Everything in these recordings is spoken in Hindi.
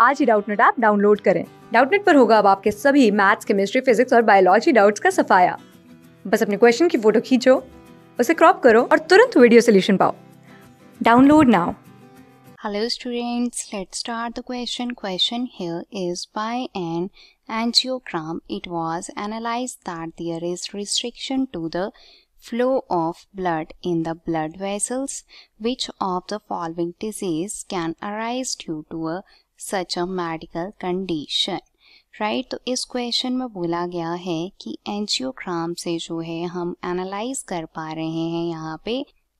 आज ही डाउटनेट ऐप डाउनलोड करें डाउटनेट पर होगा अब आपके सभी मैथ्स केमिस्ट्री फिजिक्स और बायोलॉजी डाउट्स का सफाया बस अपने क्वेश्चन की फोटो खींचो उसे क्रॉप करो और तुरंत वीडियो सोल्यूशन पाओ download now Hello students, let's start the question. Question here is by an angiogram it was analyzed that there is restriction to the flow of blood in the blood vessels. Which of the following disease can arise due to a such a medical condition right तो इस क्वेश्चन में बोला गया है कि एंजियोग्राम से जो है हम एनालाइज कर पा रहे हैं यहाँ पे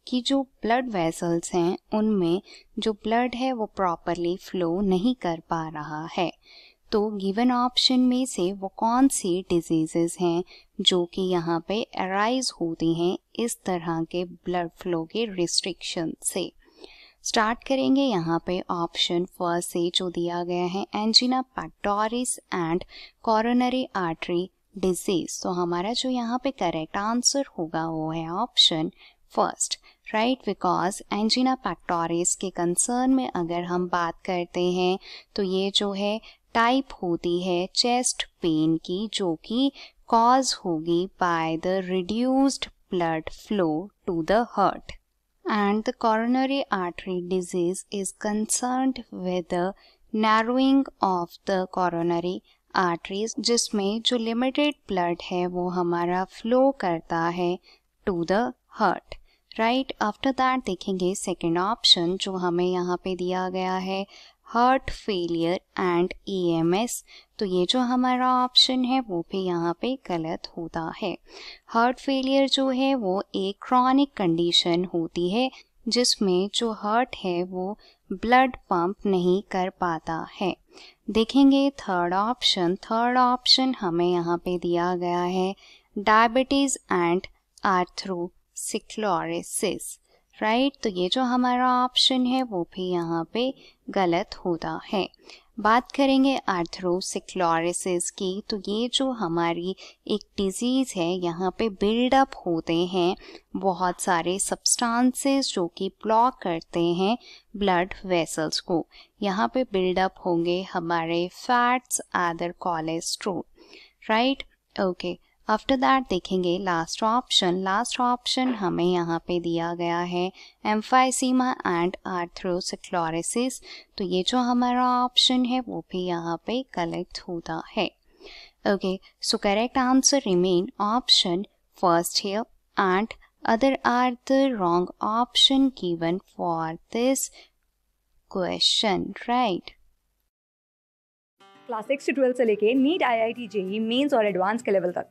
कि जो ब्लड वेसल्स हैं उनमें जो ब्लड है वो प्रॉपरली फ्लो नहीं कर पा रहा है तो गिवन ऑप्शन में से वो कौन सी डिजीज़ेस हैं जो कि यहाँ पे अराइज होती हैं इस तरह के ब्लड फ्लो के रिस्ट्रिक्शन से स्टार्ट करेंगे यहाँ पे ऑप्शन फर्स्ट से जो दिया गया है angina pectoris and coronary artery disease तो हमारा जो यहाँ पे करेक्ट आंसर होगा वो है option first right because angina pectoris के कंसर्न में अगर हम बात करते हैं तो ये जो है टाइप होती है चेस्ट पेन की जो कि कॉज होगी by the reduced blood flow to the heart and the coronary artery disease is concerned with the narrowing of the coronary arteries जिसमें जो limited blood है वो हमारा flow करता है to the heart right after that देखेंगे second option जो हमें यहाँ पे दिया गया है हार्ट फेलियर एंड ईएमएस तो ये जो हमारा ऑप्शन है वो भी यहाँ पे गलत होता है हार्ट फेलियर जो है वो एक क्रॉनिक कंडीशन होती है जिसमें जो हार्ट है वो ब्लड पंप नहीं कर पाता है देखेंगे थर्ड ऑप्शन थर्ड ऑप्शन हमें यहाँ पे दिया गया है डायबिटीज़ एंड आर्थ्रोसिक्लोरिसिस राइट तो ये जो हमारा ऑप्शन है वो भी यहाँ पे गलत होता है बात करेंगे आर्थरोसिक्लोरिसिस की तो ये जो हमारी एक डिजीज़ है यहाँ पे बिल्डअप होते हैं बहुत सारे सब्सटेंसेस जो कि ब्लॉक करते हैं ब्लड वेसल्स को यहाँ पे बिल्डअप होंगे हमारे fats other cholesterol right okay after that देखेंगे लास्ट ऑप्शन लास्ट ऑप्शन हमें यहाँ पे दिया गया है एम्फाइसीमा एंड आर्थ्रोसिक्लोरिसिस तो ये जो हमारा ऑप्शन है वो भी यहाँ पे कलेक्ट होता है okay so correct answer remain option first है and other are the wrong option given for this question right class six से ट्वेल्थ से लेके NEET I I T JEE mains और एडवांस के लेवल तक